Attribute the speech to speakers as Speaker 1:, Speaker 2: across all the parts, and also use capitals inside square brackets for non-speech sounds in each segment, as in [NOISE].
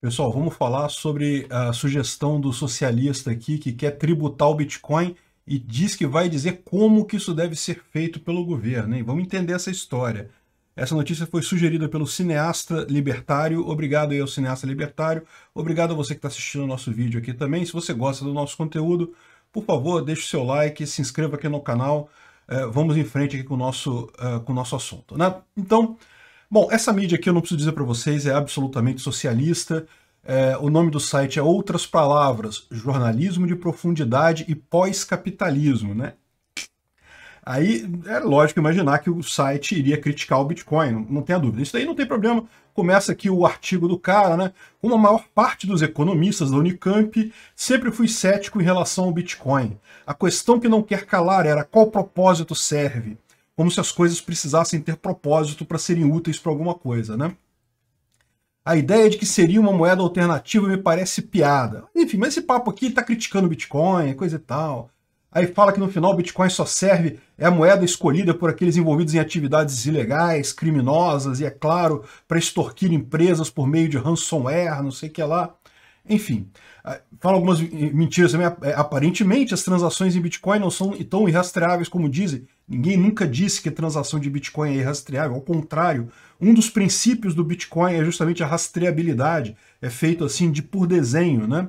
Speaker 1: Pessoal, vamos falar sobre a sugestão do socialista aqui que quer tributar o Bitcoin e diz que vai dizer como que isso deve ser feito pelo governo. Hein? Vamos entender essa história. Essa notícia foi sugerida pelo cineasta libertário. Obrigado aí ao cineasta libertário. Obrigado a você que está assistindo o nosso vídeo aqui também. Se você gosta do nosso conteúdo, por favor, deixe o seu like, se inscreva aqui no canal. É, vamos em frente aqui com o nosso, é, com o nosso assunto. Né? Então, Bom, essa mídia aqui eu não preciso dizer para vocês, é absolutamente socialista. É, o nome do site é Outras Palavras, Jornalismo de Profundidade e Pós-Capitalismo, né? Aí é lógico imaginar que o site iria criticar o Bitcoin, não, tenha dúvida. Isso daí não tem problema. Começa aqui o artigo do cara, né? Como a maior parte dos economistas da Unicamp, sempre fui cético em relação ao Bitcoin. A questão que não quer calar era qual propósito serve como se as coisas precisassem ter propósito para serem úteis para alguma coisa, né? A ideia é de que seria uma moeda alternativa me parece piada. Enfim, mas esse papo aqui está criticando o Bitcoin, é coisa e tal. Aí fala que no final o Bitcoin só serve, é a moeda escolhida por aqueles envolvidos em atividades ilegais, criminosas e, é claro, para extorquir empresas por meio de ransomware, não sei o que lá. Enfim, ah, fala algumas mentiras também. É, aparentemente, as transações em Bitcoin não são tão irrastreáveis como dizem. Ninguém nunca disse que a transação de Bitcoin é irrastreável. Ao contrário, um dos princípios do Bitcoin é justamente a rastreabilidade. É feito assim de por desenho, né?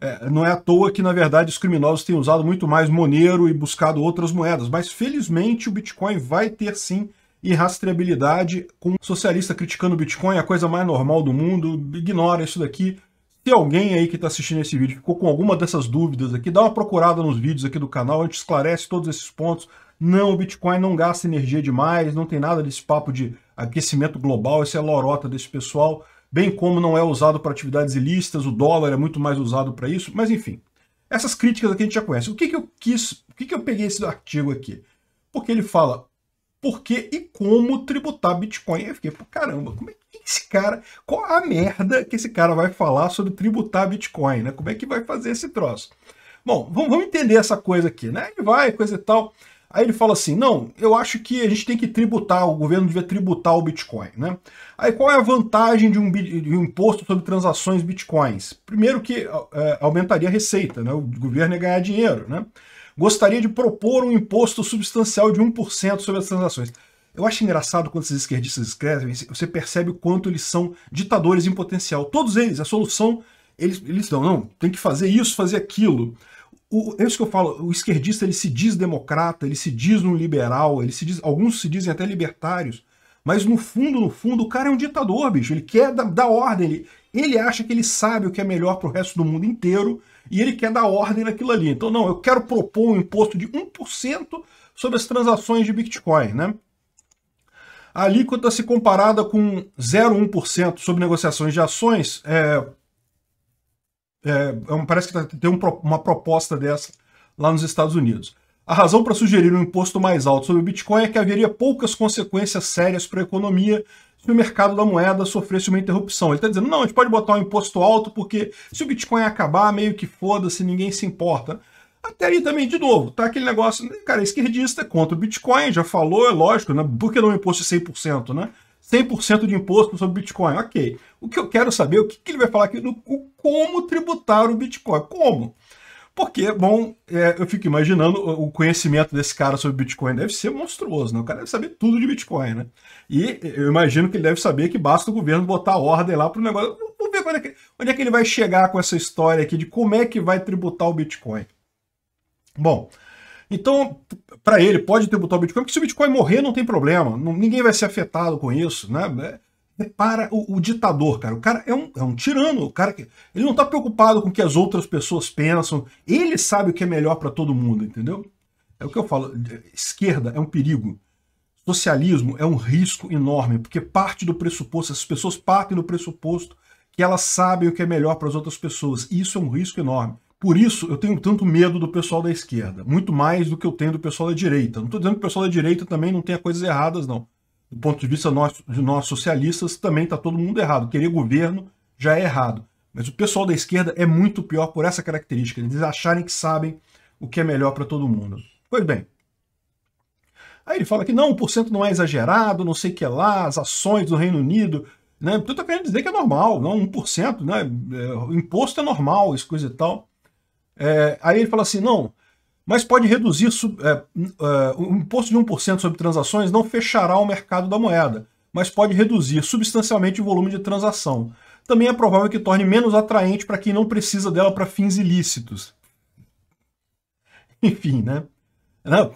Speaker 1: É, não é à toa que, na verdade, os criminosos têm usado muito mais Monero e buscado outras moedas. Mas, felizmente, o Bitcoin vai ter sim irrastreabilidade. Com um socialista criticando o Bitcoin, a coisa mais normal do mundo, ignora isso daqui. Se alguém aí que está assistindo esse vídeo ficou com alguma dessas dúvidas aqui, dá uma procurada nos vídeos aqui do canal, a gente esclarece todos esses pontos. Não, o Bitcoin não gasta energia demais, não tem nada desse papo de aquecimento global, essa é lorota desse pessoal, bem como não é usado para atividades ilícitas, o dólar é muito mais usado para isso, mas enfim. Essas críticas aqui a gente já conhece. O que, que eu quis, o que, que eu peguei esse artigo aqui? Porque ele fala por que e como tributar Bitcoin. Eu fiquei, pô, caramba, como é que esse cara, qual a merda que esse cara vai falar sobre tributar Bitcoin, né? Como é que vai fazer esse troço? Bom, vamos entender essa coisa aqui, né? Ele vai, coisa e tal. Aí ele fala assim: não, eu acho que a gente tem que tributar, o governo devia tributar o Bitcoin, né? Aí qual é a vantagem de um, de um imposto sobre transações Bitcoins? Primeiro que é, aumentaria a receita, né? O governo ia ganhar dinheiro, né? gostaria de propor um imposto substancial de 1% sobre as transações. Eu acho engraçado quando esses esquerdistas escrevem, você percebe o quanto eles são ditadores em potencial. Todos eles, a solução, eles, eles dão, não, tem que fazer isso, fazer aquilo. O, é isso que eu falo, o esquerdista ele se diz democrata, ele se diz um liberal, ele se diz, alguns se dizem até libertários, mas no fundo, no fundo, o cara é um ditador, bicho. Ele quer dar, dar ordem, ele, ele acha que ele sabe o que é melhor para o resto do mundo inteiro e ele quer dar ordem naquilo ali. Então, não, eu quero propor um imposto de 1% sobre as transações de Bitcoin, né? A alíquota, se comparada com 0,1% sobre negociações de ações, é, é, é parece que tá, tem uma proposta dessa lá nos Estados Unidos. A razão para sugerir um imposto mais alto sobre o Bitcoin é que haveria poucas consequências sérias para a economia se o mercado da moeda sofresse uma interrupção. Ele está dizendo, não, a gente pode botar um imposto alto, porque se o Bitcoin acabar, meio que foda-se, ninguém se importa. Até aí também, de novo, tá aquele negócio, cara, esquerdista é contra o Bitcoin, já falou, é lógico, né? Por que não um imposto de 100%, né? 100% de imposto sobre Bitcoin, ok. O que eu quero saber, é o que, que ele vai falar aqui, no, como tributar o Bitcoin, como? Porque, bom, é, eu fico imaginando o conhecimento desse cara sobre Bitcoin deve ser monstruoso, né? O cara deve saber tudo de Bitcoin, né? E eu imagino que ele deve saber que basta o governo botar ordem lá para o negócio. Vamos ver onde é, que, onde é que ele vai chegar com essa história aqui de como é que vai tributar o Bitcoin. Bom, então, para ele, pode tributar o Bitcoin, porque se o Bitcoin morrer, não tem problema. Não, ninguém vai ser afetado com isso, né? É, Repara é o, o, ditador, cara. O cara é um, é um tirano. O cara que, ele não está preocupado com o que as outras pessoas pensam. Ele sabe o que é melhor para todo mundo, entendeu? É o que eu falo. Esquerda é um perigo. Socialismo é um risco enorme, porque parte do pressuposto, as pessoas partem do pressuposto que elas sabem o que é melhor para as outras pessoas. E isso é um risco enorme. Por isso, eu tenho tanto medo do pessoal da esquerda, muito mais do que eu tenho do pessoal da direita. Não estou dizendo que o pessoal da direita também não tenha coisas erradas, não do ponto de vista de nós socialistas, também está todo mundo errado. Querer governo já é errado. Mas o pessoal da esquerda é muito pior por essa característica, eles acharem que sabem o que é melhor para todo mundo. Pois bem. Aí ele fala que não, 1% não é exagerado, não sei o que lá, as ações do Reino Unido. Né? Então está querendo dizer que é normal, não 1%, né? É, o imposto é normal, isso coisa e tal. É, aí ele fala assim, não, mas pode reduzir é, uh, o imposto de 1% sobre transações não fechará o mercado da moeda, mas pode reduzir substancialmente o volume de transação. Também é provável que torne menos atraente para quem não precisa dela para fins ilícitos. [LAUGHS] Enfim, né?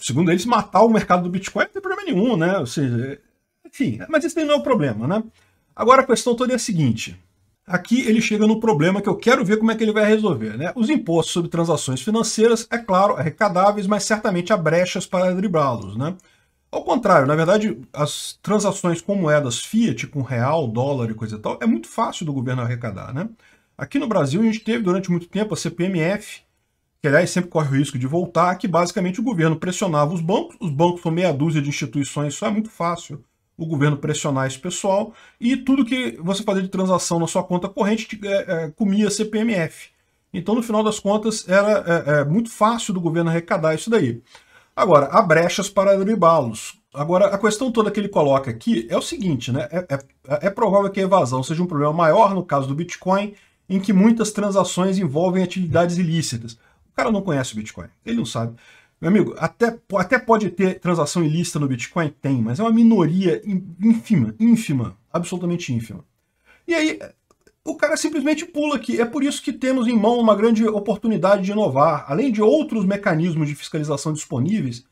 Speaker 1: Segundo eles, matar o mercado do Bitcoin não tem problema nenhum, né? Ou seja, enfim, mas isso não é o problema, né? Agora a questão toda é a seguinte: Aqui ele chega no problema que eu quero ver como é que ele vai resolver. Né? Os impostos sobre transações financeiras, é claro, arrecadáveis, mas certamente há brechas para driblá-los. Né? Ao contrário, na verdade, as transações com moedas fiat, com real, dólar e coisa e tal, é muito fácil do governo arrecadar. Né? Aqui no Brasil a gente teve durante muito tempo a CPMF, que aliás sempre corre o risco de voltar, que basicamente o governo pressionava os bancos, os bancos são meia dúzia de instituições, só é muito fácil o governo pressionar esse pessoal e tudo que você fazer de transação na sua conta corrente é, é, comia CPMF. Então, no final das contas, era é, é, muito fácil do governo arrecadar isso daí. Agora, há brechas para derribá los Agora, a questão toda que ele coloca aqui é o seguinte, né? É, é provável que a evasão seja um problema maior no caso do Bitcoin, em que muitas transações envolvem atividades ilícitas. O cara não conhece o Bitcoin, ele não sabe. Meu amigo, até, até pode ter transação ilícita no Bitcoin? Tem, mas é uma minoria ínfima, ínfima, absolutamente ínfima. E aí, o cara simplesmente pula aqui. É por isso que temos em mão uma grande oportunidade de inovar, além de outros mecanismos de fiscalização disponíveis.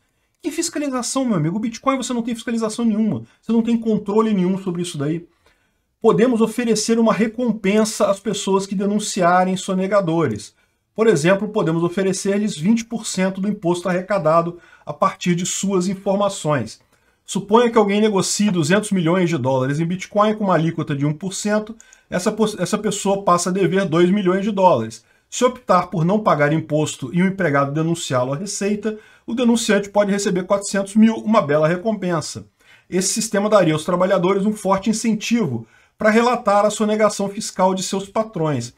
Speaker 1: Que fiscalização, meu amigo? O Bitcoin você não tem fiscalização nenhuma, você não tem controle nenhum sobre isso daí. Podemos oferecer uma recompensa às pessoas que denunciarem sonegadores. Por exemplo, podemos oferecer-lhes 20% do imposto arrecadado a partir de suas informações. Suponha que alguém negocie 200 milhões de dólares em Bitcoin com uma alíquota de 1%, essa, essa pessoa passa a dever 2 milhões de dólares. Se optar por não pagar imposto e o empregado denunciá-lo à Receita, o denunciante pode receber 400 mil, uma bela recompensa. Esse sistema daria aos trabalhadores um forte incentivo para relatar a sonegação fiscal de seus patrões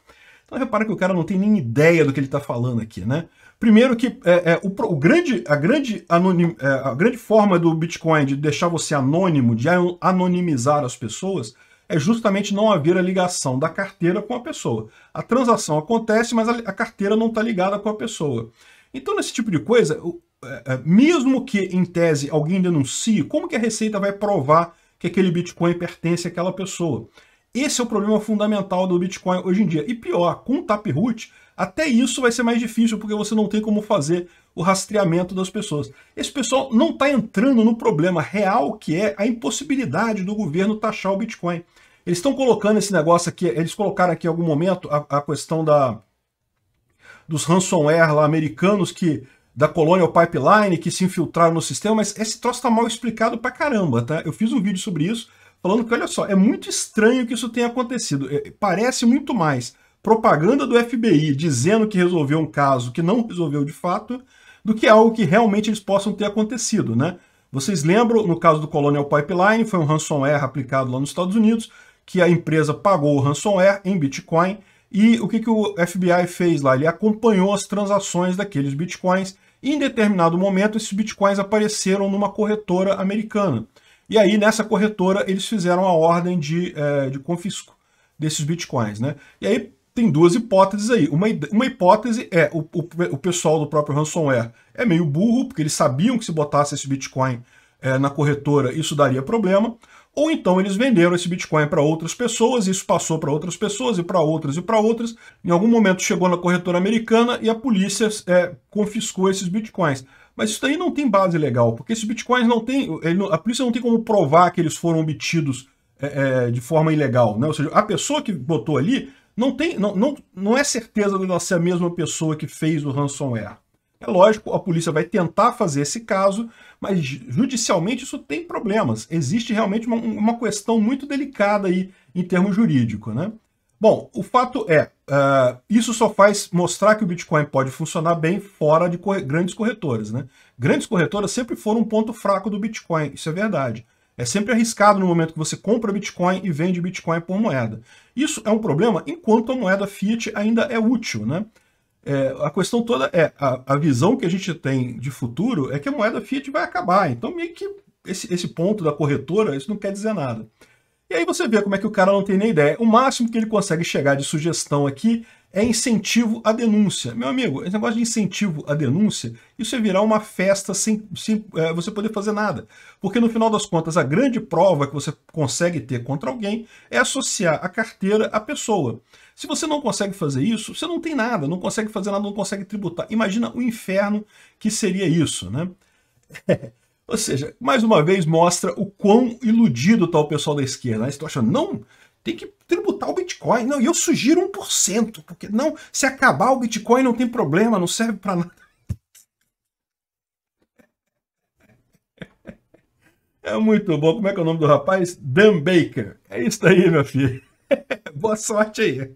Speaker 1: então repara que o cara não tem nem ideia do que ele está falando aqui, né? Primeiro que é, é, o, o, grande, a, grande anonim, é, a grande forma do Bitcoin de deixar você anônimo, de anonimizar as pessoas, é justamente não haver a ligação da carteira com a pessoa. A transação acontece, mas a, a carteira não está ligada com a pessoa. Então, nesse tipo de coisa, o, é, é, mesmo que em tese alguém denuncie, como que a Receita vai provar que aquele Bitcoin pertence àquela pessoa? Esse é o problema fundamental do Bitcoin hoje em dia. E pior, com o Taproot, até isso vai ser mais difícil, porque você não tem como fazer o rastreamento das pessoas. Esse pessoal não está entrando no problema real que é a impossibilidade do governo taxar o Bitcoin. Eles estão colocando esse negócio aqui, eles colocaram aqui em algum momento a, a questão da dos ransomware lá americanos que da Colonial Pipeline que se infiltraram no sistema, mas esse troço está mal explicado pra caramba, tá? Eu fiz um vídeo sobre isso, falando que, olha só, é muito estranho que isso tenha acontecido. É, parece muito mais propaganda do FBI dizendo que resolveu um caso que não resolveu de fato, do que algo que realmente eles possam ter acontecido, né? Vocês lembram, no caso do Colonial Pipeline, foi um ransomware aplicado lá nos Estados Unidos, que a empresa pagou o ransomware em Bitcoin, e o que, que o FBI fez lá? Ele acompanhou as transações daqueles Bitcoins, e em determinado momento esses Bitcoins apareceram numa corretora americana. E aí, nessa corretora, eles fizeram a ordem de, é, de confisco desses bitcoins, né? E aí tem duas hipóteses aí. Uma, uma hipótese é o, o, o pessoal do próprio ransomware é meio burro, porque eles sabiam que se botasse esse bitcoin é, na corretora, isso daria problema. Ou então eles venderam esse Bitcoin para outras pessoas, isso passou para outras pessoas, e para outras, e para outras. Em algum momento chegou na corretora americana e a polícia é, confiscou esses Bitcoins. Mas isso daí não tem base legal, porque esses bitcoins não tem. Ele, a polícia não tem como provar que eles foram obtidos é, é, de forma ilegal. Né? Ou seja, a pessoa que botou ali não tem. Não, não, não é certeza de ser é a mesma pessoa que fez o ransomware. É lógico, a polícia vai tentar fazer esse caso, mas judicialmente isso tem problemas. Existe realmente uma, uma questão muito delicada aí em termos jurídicos, né? Bom, o fato é, uh, isso só faz mostrar que o Bitcoin pode funcionar bem fora de corre grandes corretoras, né? Grandes corretoras sempre foram um ponto fraco do Bitcoin, isso é verdade. É sempre arriscado no momento que você compra Bitcoin e vende Bitcoin por moeda. Isso é um problema enquanto a moeda fiat ainda é útil, né? É, a questão toda é, a, a, visão que a gente tem de futuro é que a moeda fiat vai acabar. Então meio que esse, esse ponto da corretora, isso não quer dizer nada. E aí você vê como é que o cara não tem nem ideia. O máximo que ele consegue chegar de sugestão aqui é incentivo à denúncia. Meu amigo, esse negócio de incentivo à denúncia, isso é virar uma festa sem, sem é, você poder fazer nada. Porque no final das contas, a grande prova que você consegue ter contra alguém é associar a carteira à pessoa. Se você não consegue fazer isso, você não tem nada, não consegue fazer nada, não consegue tributar. Imagina o inferno que seria isso, né? [LAUGHS] Ou seja, mais uma vez mostra o quão iludido está o pessoal da esquerda. Eles estão tá achando, não, tem que tributar o Bitcoin. Não, e eu sugiro 1%, porque não, se acabar o Bitcoin não tem problema, não serve para nada. É muito bom. Como é que é o nome do rapaz? Dan Baker. É isso aí, meu filho. [LAUGHS] Boa sorte aí.